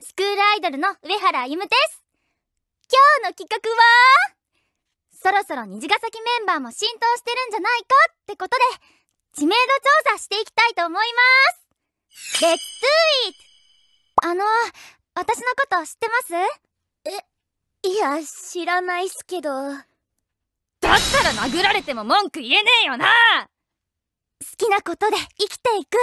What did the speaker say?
スクールアイドルの上原歩夢です。今日の企画は、そろそろ虹ヶ崎メンバーも浸透してるんじゃないかってことで、知名度調査していきたいと思いますレッツイートあの、私のこと知ってますえ、いや、知らないっすけど。だったら殴られても文句言えねえよな好きなことで生きていく。